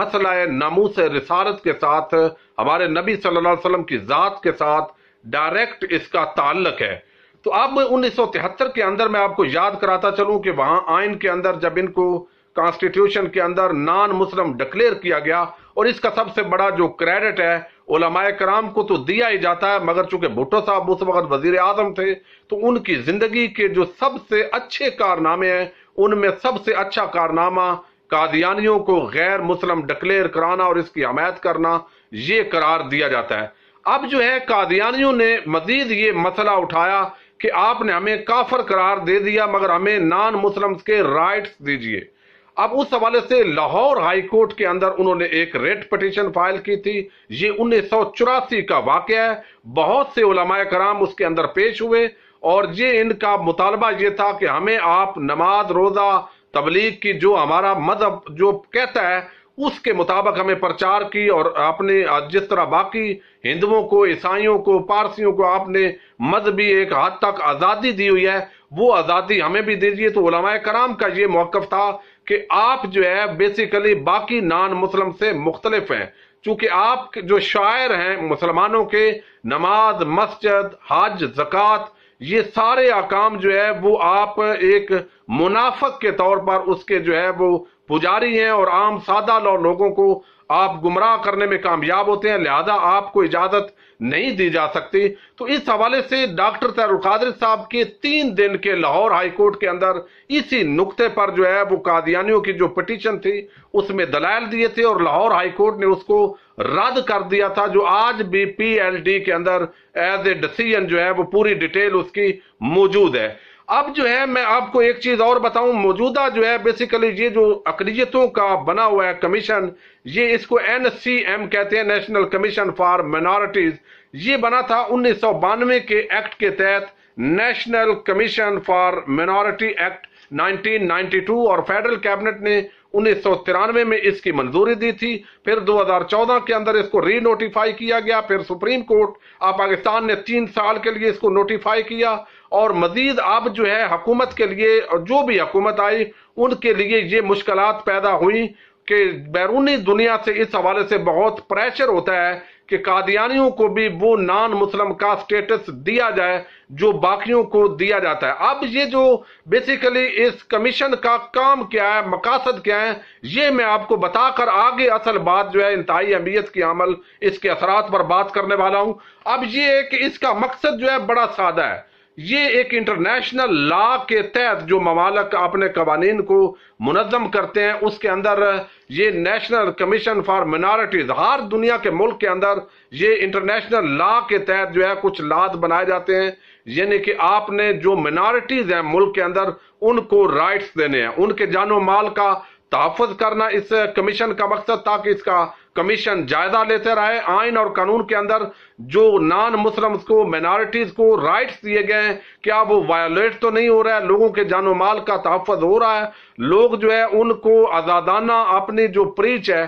मसला नामूस रिसारत के साथ हमारे नबी सल्लल्लाहु अलैहि वसल्लम की ज़ात के साथ डायरेक्ट इसका ताल्लक है तो अब उन्नीस सौ तिहत्तर के अंदर मैं आपको याद कराता चलूं कि वहां आइन के अंदर जब इनको कॉन्स्टिट्यूशन के अंदर नॉन मुस्लिम डिक्लेयर किया गया और इसका सबसे बड़ा जो क्रेडिट है ओलमाए कराम को तो दिया ही जाता है मगर चूंकि भुट्टो साहब उस वक्त वजीर आजम थे तो उनकी जिंदगी के जो सबसे अच्छे कारनामे हैं उनमें सबसे अच्छा कारनामा कादियानियों को गैर मुस्लिम डिक्लेयर कराना और इसकी हमायत करना ये करार दिया जाता है अब जो है कादियानियों ने मजीद ये मसला उठाया कि आपने हमें काफर करार दे दिया मगर हमें नॉन मुस्लिम के राइट्स दीजिए अब उस हवाले से लाहौर हाई कोर्ट के अंदर उन्होंने एक रेट पटिशन फाइल की थी ये उन्नीस सौ चौरासी का वाक़ है बहुत से उलमाए कराम उसके अंदर पेश हुए और ये इनका मुतालबा ये था कि हमें आप नमाज रोज़ा तबलीग की जो हमारा मजहब जो कहता है उसके मुताबिक हमें प्रचार की और आपने जिस तरह बाकी हिंदुओं को ईसाइयों को पारसियों को आपने मजहबी एक हद तक आज़ादी दी हुई है वो आज़ादी हमें भी दीजिए तो उलमाए कराम का ये मौकफ था कि आप जो है बेसिकली बाकी नान मुस्लिम से मुख्तलिफ हैं चूंकि आप जो शायर हैं मुसलमानों के नमाज मस्जिद हज जक़ात ये सारे अकाम जो है वो आप एक मुनाफक के तौर पर उसके जो है वो पुजारी हैं और आम सादा लो लोगों को आप गुमराह करने में कामयाब होते हैं लिहाजा आपको इजाजत नहीं दी जा सकती तो इस हवाले से डॉक्टर तैरुकादर साहब के तीन दिन के लाहौर हाईकोर्ट के अंदर इसी नुक्ते पर जो है वो कादियानियों की जो पटिशन थी उसमें दलाल दिए थे और लाहौर हाईकोर्ट ने उसको रद्द कर दिया था जो आज भी पीएलडी के अंदर एज ए डिसीजन जो है वो पूरी डिटेल उसकी मौजूद है अब जो है मैं आपको एक चीज और बताऊं मौजूदा जो है बेसिकली ये जो अकलीतों का बना हुआ है कमीशन ये इसको एनसीएम कहते हैं नेशनल कमीशन फॉर माइनॉरिटीज ये बना था उन्नीस के एक्ट के तहत national commission for minority act 1992 और फेडरल कैबिनेट ने उन्नीस सौ तिरानवे में इसकी मंजूरी दी थी फिर 2014 के अंदर इसको री नोटिफाई किया गया फिर सुप्रीम कोर्ट पाकिस्तान ने तीन साल के लिए इसको नोटिफाई किया और मजीद अब जो है हकूमत के लिए और जो भी हकूमत आई उनके लिए ये मुश्किल पैदा हुई कि बैरूनी दुनिया से इस हवाले से बहुत प्रेशर होता है कि कादियानियों को भी वो नॉन मुस्लिम का स्टेटस दिया जाए जो बाकियों को दिया जाता है अब ये जो बेसिकली इस कमीशन का काम क्या है मकासद क्या है ये मैं आपको बताकर आगे असल बात जो है इंतहाई अहमियत की अमल इसके असरात पर बात करने वाला हूं अब ये है कि इसका मकसद जो है बड़ा सादा है ये एक इंटरनेशनल लॉ के तहत जो ममालक अपने कवानीन को मुनज़म करते हैं उसके अंदर ये नेशनल कमीशन फॉर मिनारिटीज हर दुनिया के मुल्क के अंदर ये इंटरनेशनल लॉ के तहत जो है कुछ लाद बनाए जाते हैं यानी कि आपने जो मिनारटीज़ हैं मुल्क के अंदर उनको राइट्स देने हैं उनके जानो माल का तहफ़ करना इस कमीशन का मकसद था कि इसका कमीशन जायजा लेते रहे आइन और कानून के अंदर जो नॉन मुस्लिम्स को माइनॉरिटीज को राइट्स दिए गए हैं क्या वो वायोलेट तो नहीं हो रहा है लोगों के जानो माल का तहफ़ हो रहा है लोग जो है उनको आज़ादाना अपनी जो प्रीच है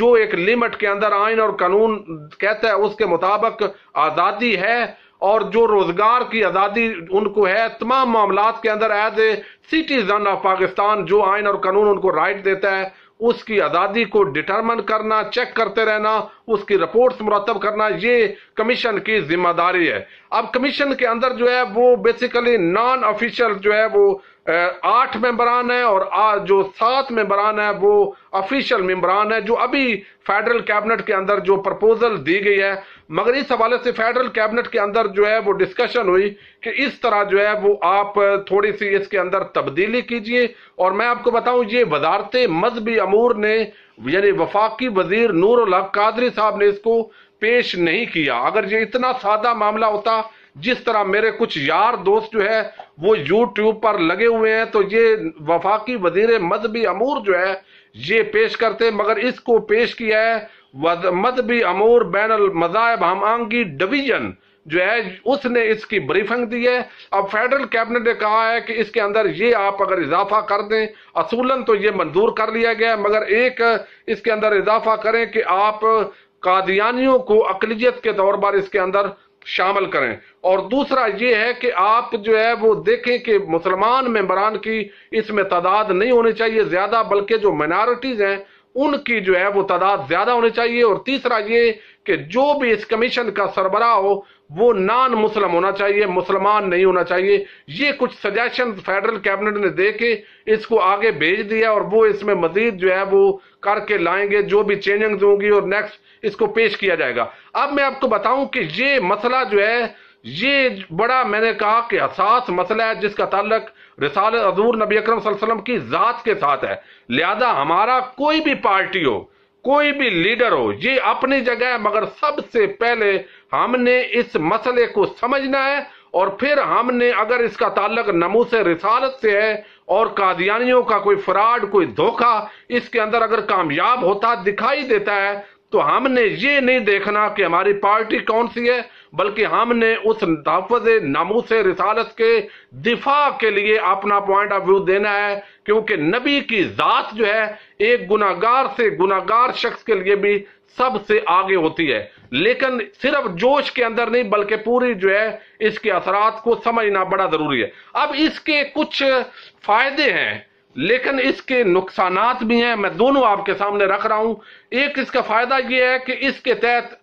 जो एक लिमिट के अंदर आइन और कानून कहता है उसके मुताबिक आज़ादी है और जो रोजगार की आज़ादी उनको है तमाम मामला के अंदर as a citizen of Pakistan जो आइन और कानून उनको राइट देता है उसकी आज़ादी को डिटरमन करना चेक करते रहना उसकी रिपोर्ट्स मुरतब करना ये कमीशन की जिम्मेदारी है अब कमीशन के अंदर जो है वो बेसिकली नॉन ऑफिशियल जो है वो आठ मेंबरान है और जो सात मेंबरान है वो ऑफिशियल मेंबरान है जो अभी फेडरल कैबिनेट के अंदर जो प्रपोजल दी गई है मगर इस हवाले से फेडरल कैबिनेट के अंदर जो है वो डिस्कशन हुई कि इस तरह जो है वो आप थोड़ी सी इसके अंदर तब्दीली कीजिए और मैं आपको बताऊं ये वजारत मजहबी अमूर ने यानी वफाकी वजीर नूर कादरी साहब ने इसको पेश नहीं किया अगर ये इतना सादा मामला होता जिस तरह मेरे कुछ यार दोस्त जो है वो यूट्यूब पर लगे हुए हैं तो ये वफाकी वजीर मजहबी अमूर जो है ये पेश करते मगर इसको पेश किया है मजहबी अमूर बैन मजाहब हम आंगी डिवीजन जो है उसने इसकी ब्रीफिंग दी है अब फेडरल कैबिनेट ने कहा है कि इसके अंदर ये आप अगर इजाफा कर दें असूलन तो ये मंजूर कर लिया गया मगर एक इसके अंदर इजाफा करें कि आप कादियानियों को अकलीत के तौर पर इसके अंदर शामिल करें और दूसरा ये है कि आप जो है वो देखें कि मुसलमान मेम्बरान की इसमें तादाद नहीं होनी चाहिए ज़्यादा बल्कि जो माइनॉरिटीज़ हैं उनकी जो है वो तादाद ज़्यादा होनी चाहिए और तीसरा ये कि जो भी इस कमीशन का सरबराह हो वो नॉन मुस्लिम होना चाहिए मुसलमान नहीं होना चाहिए ये कुछ सजेशन फेडरल कैबिनेट ने दे के इसको आगे भेज दिया और वो इसमें मजीद जो है वो करके लाएंगे जो भी चेंजिंग होंगी और नेक्स्ट इसको पेश किया जाएगा अब मैं आपको बताऊं कि ये मसला जो है ये बड़ा मैंने कहा कि हसास मसला है जिसका ताल्लक रिसाल अजूर नबी अकरम वसल्लम की ज़ात के साथ है लिहाजा हमारा कोई भी पार्टी हो कोई भी लीडर हो ये अपनी जगह है मगर सबसे पहले हमने इस मसले को समझना है और फिर हमने अगर इसका ताल्लक नमूस रिसालत से है और कादियानियों का कोई फ्रॉड कोई धोखा इसके अंदर अगर कामयाब होता दिखाई देता है तो हमने ये नहीं देखना कि हमारी पार्टी कौन सी है बल्कि हमने उस तहफ़ नामूस रिसालत के दिफा के लिए अपना पॉइंट ऑफ व्यू देना है क्योंकि नबी की ज़ात जो है एक गुनागार से गुनागार शख्स के लिए भी सबसे आगे होती है लेकिन सिर्फ जोश के अंदर नहीं बल्कि पूरी जो है इसके असरात को समझना बड़ा ज़रूरी है अब इसके कुछ फ़ायदे हैं लेकिन इसके नुकसान भी हैं मैं दोनों आपके सामने रख रहा हूं एक इसका फायदा यह है कि इसके तहत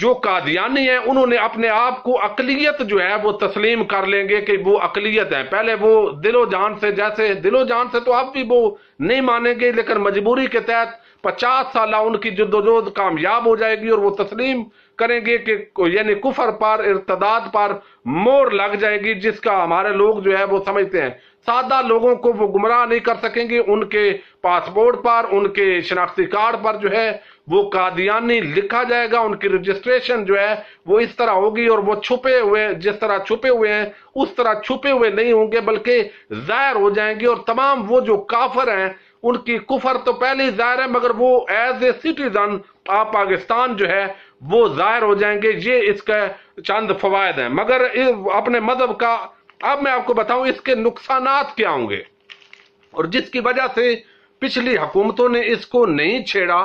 जो कादियानी है उन्होंने अपने आप को अकलीत जो है वो तस्लीम कर लेंगे कि वो अकलीत है पहले वो दिलो जान से जैसे दिलो जान से तो आप भी वो नहीं मानेंगे लेकिन मजबूरी के तहत पचास साल उनकी जद्दोजहद कामयाब हो जाएगी और वो तस्लीम करेंगे कि यानी कुफर पर इर्तदाद पर मोर लग जाएगी जिसका हमारे लोग जो है वो समझते हैं सादा लोगों को वो गुमराह नहीं कर सकेंगे उनके पासपोर्ट पर उनके शनाख्ती कार्ड पर जो है वो कादियानी लिखा जाएगा उनकी रजिस्ट्रेशन जो है वो इस तरह होगी और वो छुपे हुए जिस तरह छुपे हुए हैं उस तरह छुपे हुए नहीं होंगे बल्कि जाहिर हो जाएंगे और तमाम वो जो काफर हैं उनकी कुफर तो पहले ही जाहिर है मगर वो एज ए सिटीजन आप पाकिस्तान जो है वो जाहिर हो जाएंगे ये इसका चंद फवायद है मगर अपने मजहब का अब मैं आपको बताऊं इसके नुकसान क्या होंगे और जिसकी वजह से पिछली हुकूमतों ने इसको नहीं छेड़ा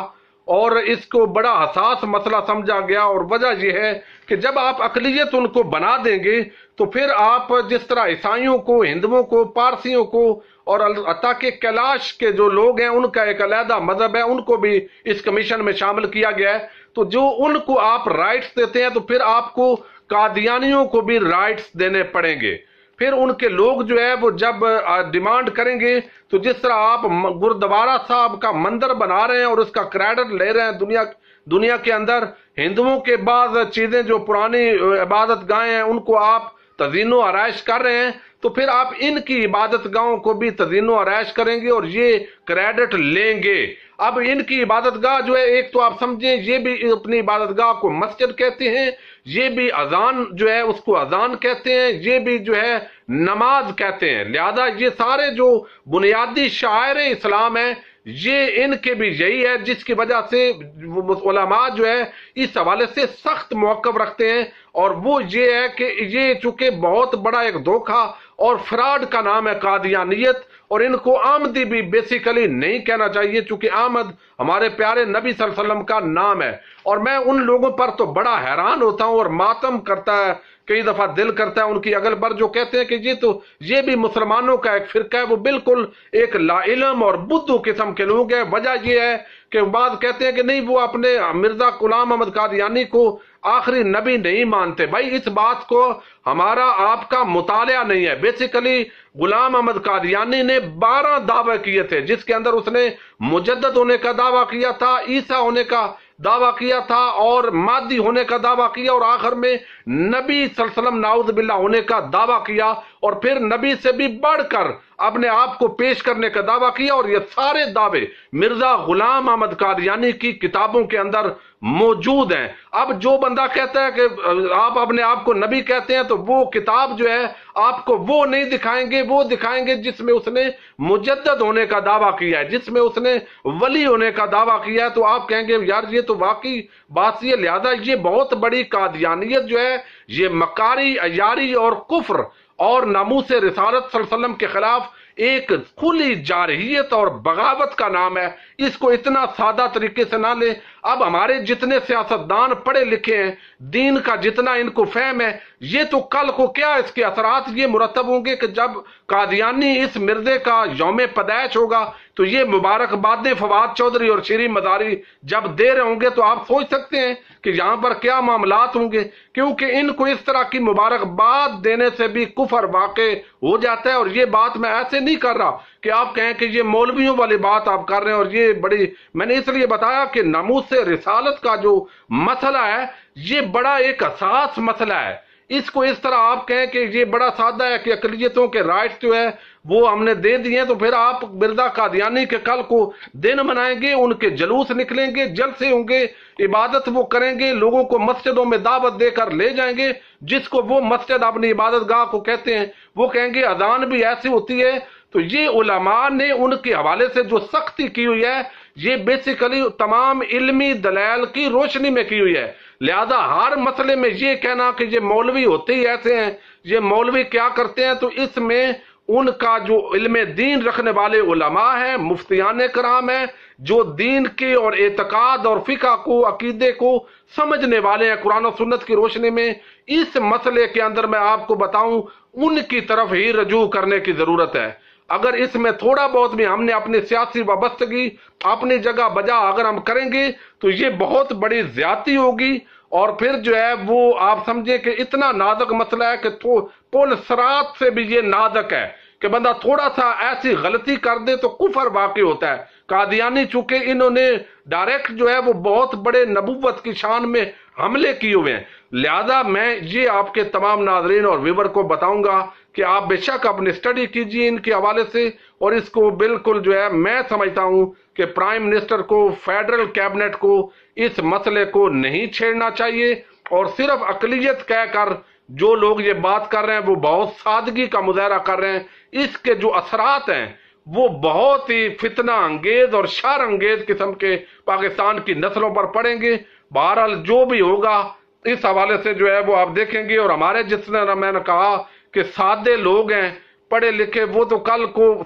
और इसको बड़ा हसास मसला समझा गया और वजह यह है कि जब आप अकलीत उनको बना देंगे तो फिर आप जिस तरह ईसाइयों को हिंदुओं को पारसियों को और अता के कैलाश के जो लोग हैं उनका एक अलहदा मजहब है उनको भी इस कमीशन में शामिल किया गया है तो जो उनको आप राइट्स देते हैं तो फिर आपको कादियानियों को भी राइट्स देने पड़ेंगे फिर उनके लोग जो है वो जब डिमांड करेंगे तो जिस तरह आप गुरुद्वारा साहब का मंदिर बना रहे हैं और उसका क्रेडिट ले रहे हैं दुनिया दुनिया के अंदर हिंदुओं के बाद चीज़ें जो पुरानी इबादत गाहें हैं उनको आप तजीनो आरइश कर रहे हैं तो फिर आप इनकी इबादत गाहों को भी तदीनों आरैश करेंगे और ये क्रेडिट लेंगे अब इनकी इबादत गाह जो है एक तो आप समझें ये भी अपनी इबादत गाह को मस्जिद कहते हैं ये भी अजान जो है उसको अजान कहते हैं ये भी जो है नमाज कहते हैं लिहाजा ये सारे जो बुनियादी शायर इस्लाम है ये इनके भी यही है जिसकी वजह से जो है इस हवाले से सख्त मौकफ रखते हैं और वो ये है कि ये चूंकि बहुत बड़ा एक धोखा और फ्रॉड का नाम है कादियानियत और इनको आमदी भी बेसिकली नहीं कहना चाहिए चूंकि आमद हमारे प्यारे नबी वसल्लम का नाम है और मैं उन लोगों पर तो बड़ा हैरान होता हूं और मातम करता है कई दफा दिल करता है उनकी अगल बर जो कहते हैं कि जी तो ये भी मुसलमानों का एक फिरका है वो बिल्कुल एक लाइलम और बुद्धू किस्म के लोग हैं वजह यह है कि बाद कहते हैं कि नहीं वो अपने मिर्जा गुलाम अहमद कादयानी को आखिरी नबी नहीं मानते भाई इस बात को हमारा आपका मुताल नहीं है बेसिकली गुलाम अहमद कादयानी ने बारह दावे किए थे जिसके अंदर उसने मुजद होने का दावा किया था ईसा होने का दावा किया था और मादी होने का दावा किया और आखिर में नबी सलसलम नाउद बिल्ला होने का दावा किया और फिर नबी से भी बढ़कर अपने आप को पेश करने का दावा किया और ये सारे दावे मिर्जा गुलाम अहमद कादयानी की किताबों के अंदर मौजूद हैं अब जो बंदा कहता है कि आप अपने आप को नबी कहते हैं तो वो किताब जो है आपको वो नहीं दिखाएंगे वो दिखाएंगे जिसमें उसने मुजद्दद होने का दावा किया है जिसमें उसने वली होने का दावा किया है तो आप कहेंगे यार ये तो वाकई बात ये लिहाजा ये बहुत बड़ी कादियानियत जो है ये मकारी अयारी और कुफ्र और नामूस रिसारत सल्लम के खिलाफ एक खुली जारहियत और बगावत का नाम है इसको इतना सादा तरीके से ना ले अब हमारे जितने सियासतदान पढ़े लिखे हैं दीन का जितना इनको फहम है ये तो कल को क्या इसके असरात ये मुरतब होंगे कि जब कादियानी इस मिर्जे का योम पैदाइश होगा तो ये मुबारकबादें फवाद चौधरी और शेरी मदारी जब दे रहे होंगे तो आप सोच सकते हैं कि यहाँ पर क्या मामला होंगे क्योंकि इनको इस तरह की मुबारकबाद देने से भी कुफर वाक़ हो जाता है और ये बात मैं ऐसे नहीं कर रहा कि आप कहें कि ये मौलवियों वाली बात आप कर रहे हैं और ये बड़ी मैंने इसलिए बताया कि नमूस से रिसालत का जो मसला है ये बड़ा एक असास मसला है इसको इस तरह आप कहें कि ये बड़ा सादा है कि अकलीतों के राइट जो है वो हमने दे दिए तो फिर आप बिरदा कादियानी के कल को दिन मनाएंगे उनके जलूस निकलेंगे जल से होंगे इबादत वो करेंगे लोगों को मस्जिदों में दावत देकर ले जाएंगे जिसको वो मस्जिद अपनी इबादत गाह को कहते हैं वो कहेंगे अजान भी ऐसी होती है तो ये उलमा ने उनके हवाले से जो सख्ती की हुई है ये बेसिकली तमाम इल्मी दलैल की रोशनी में की हुई है लिहाजा हर मसले में ये कहना कि ये मौलवी होते ही ऐसे हैं ये मौलवी क्या करते हैं तो इसमें उनका जो इल्म दीन रखने वाले उलमा हैं मुफ्तियान कराम हैं जो दीन के और एतकाद और फ़िका को अकीदे को समझने वाले हैं कुरान और सुन्नत की रोशनी में इस मसले के अंदर मैं आपको बताऊं उनकी तरफ ही रजू करने की ज़रूरत है अगर इसमें थोड़ा बहुत भी हमने अपनी सियासी वाबस्तगी अपनी जगह बजा अगर हम करेंगे तो ये बहुत बड़ी ज्यादा होगी और फिर जो है वो आप समझे कि इतना नाजक मसला है कि तो, पुल सरात से भी ये नाजक है कि बंदा थोड़ा सा ऐसी गलती कर दे तो कुफर वाकई होता है कादियानी चूंकि इन्होंने डायरेक्ट जो है वो बहुत बड़े नबूवत की शान में हमले किए हुए हैं लिहाजा मैं ये आपके तमाम नाजरीन और विवर को बताऊंगा कि आप बेशक अपनी स्टडी कीजिए इनके हवाले से और इसको बिल्कुल जो है मैं समझता हूं कि प्राइम मिनिस्टर को फेडरल कैबिनेट को इस मसले को नहीं छेड़ना चाहिए और सिर्फ अकलीत कहकर जो लोग ये बात कर रहे हैं वो बहुत सादगी का मुजाहरा कर रहे हैं इसके जो असरात हैं वो बहुत ही फितना अंगेज और शार अंगेज किस्म के पाकिस्तान की नस्लों पर पड़ेंगे बहरहाल जो भी होगा इस हवाले से जो है वो आप देखेंगे और हमारे जिसने मैंने कहा कि सादे लोग हैं पढ़े लिखे वो तो कल को